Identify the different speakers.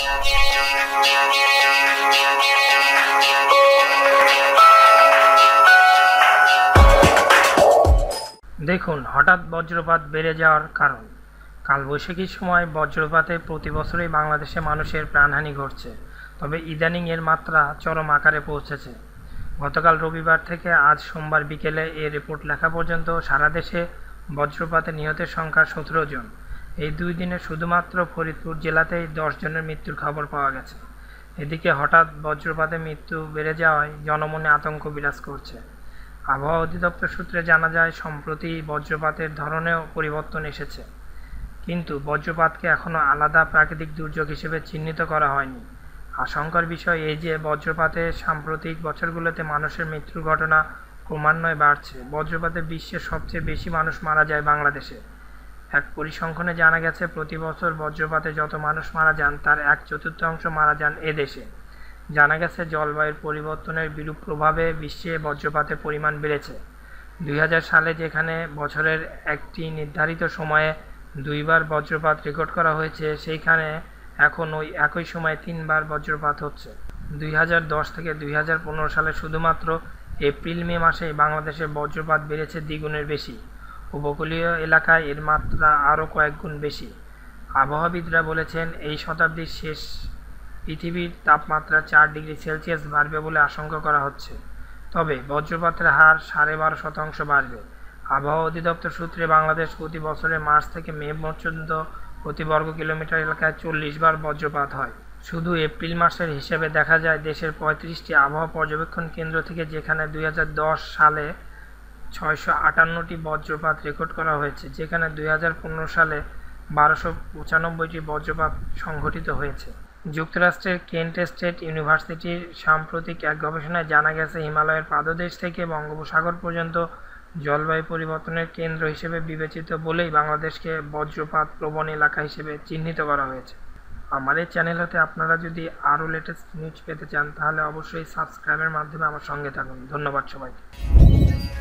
Speaker 1: দেখুন হঠাৎ বজ্রপাত বেড়ে যাওয়ার কারণ কালবৈশাখীর সময় বজ্রপাতে প্রতি বছরই বাংলাদেশে মানুষের প্রাণহানি ঘটছে তবে ইদানিং এর মাত্রা চরম আকারে পৌঁছেছে গতকাল রবিবার থেকে আজ সোমবার বিকেলে এ রিপোর্ট লেখা পর্যন্ত সারা দেশে বজ্রপাতে নিহতের সংখ্যা সতেরো জন এই দুই দিনে শুধুমাত্র ফরিদপুর জেলাতেই দশ জনের মৃত্যুর খবর পাওয়া গেছে এদিকে হঠাৎ বজ্রপাতে মৃত্যু বেড়ে যাওয়ায় জনমনে আতঙ্ক বিরাজ করছে আবহাওয়া অধিদপ্তর সূত্রে জানা যায় সম্প্রতি বজ্রপাতের ধরনেও পরিবর্তন এসেছে কিন্তু বজ্রপাতকে এখনও আলাদা প্রাকৃতিক দুর্যোগ হিসেবে চিহ্নিত করা হয়নি আশঙ্কার বিষয় এই যে বজ্রপাতে সাম্প্রতিক বছরগুলোতে মানুষের মৃত্যুর ঘটনা ক্রমান্বয়ে বাড়ছে বজ্রপাতে বিশ্বের সবচেয়ে বেশি মানুষ মারা যায় বাংলাদেশে এক পরিসংখ্যানে জানা গেছে প্রতি বছর বজ্রপাতে যত মানুষ মারা যান তার এক চতুর্থাংশ মারা যান এদেশে জানা গেছে জলবায়ুর পরিবর্তনের বিরূপ প্রভাবে বিশ্বে বজ্রপাতের পরিমাণ বেড়েছে দুই সালে যেখানে বছরের একটি নির্ধারিত সময়ে দুইবার বজ্রপাত রেকর্ড করা হয়েছে সেইখানে এখন ওই একই সময়ে তিনবার বজ্রপাত হচ্ছে দুই থেকে দুই সালে শুধুমাত্র এপ্রিল মে মাসে বাংলাদেশে বজ্রপাত বেড়েছে দ্বিগুণের বেশি উপকূলীয় এলাকায় এর মাত্রা আরও কয়েকগুণ বেশি আবহাওয়াবিদরা বলেছেন এই শতাব্দীর শেষ পৃথিবীর তাপমাত্রা চার ডিগ্রি সেলসিয়াস বাড়বে বলে আশঙ্কা করা হচ্ছে তবে বজ্রপাতের হার সাড়ে বারো শতাংশ বাড়বে আবহাওয়া অধিদপ্তর সূত্রে বাংলাদেশ প্রতি বছরে মার্চ থেকে মে পর্যন্ত প্রতি বর্গ কিলোমিটার এলাকায় চল্লিশ বার বজ্রপাত হয় শুধু এপ্রিল মাসের হিসেবে দেখা যায় দেশের পঁয়ত্রিশটি আবহাওয়া পর্যবেক্ষণ কেন্দ্র থেকে যেখানে দুই সালে ছয়শো আটান্নটি বজ্রপাত রেকর্ড করা হয়েছে যেখানে দুই সালে বারোশো পঁচানব্বইটি বজ্রপাত সংঘটিত হয়েছে যুক্তরাষ্ট্রের কেন্ট স্টেট ইউনিভার্সিটির সাম্প্রতিক এক গবেষণায় জানা গেছে হিমালয়ের পাদদেশ থেকে বঙ্গোপসাগর পর্যন্ত জলবায়ু পরিবর্তনের কেন্দ্র হিসেবে বিবেচিত বলেই বাংলাদেশকে বজ্রপাত প্রবণ এলাকা হিসেবে চিহ্নিত করা হয়েছে আমার এই চ্যানেল হতে আপনারা যদি আরও লেটেস্ট নিউজ পেতে চান তাহলে অবশ্যই সাবস্ক্রাইবের মাধ্যমে আমার সঙ্গে থাকুন ধন্যবাদ সবাইকে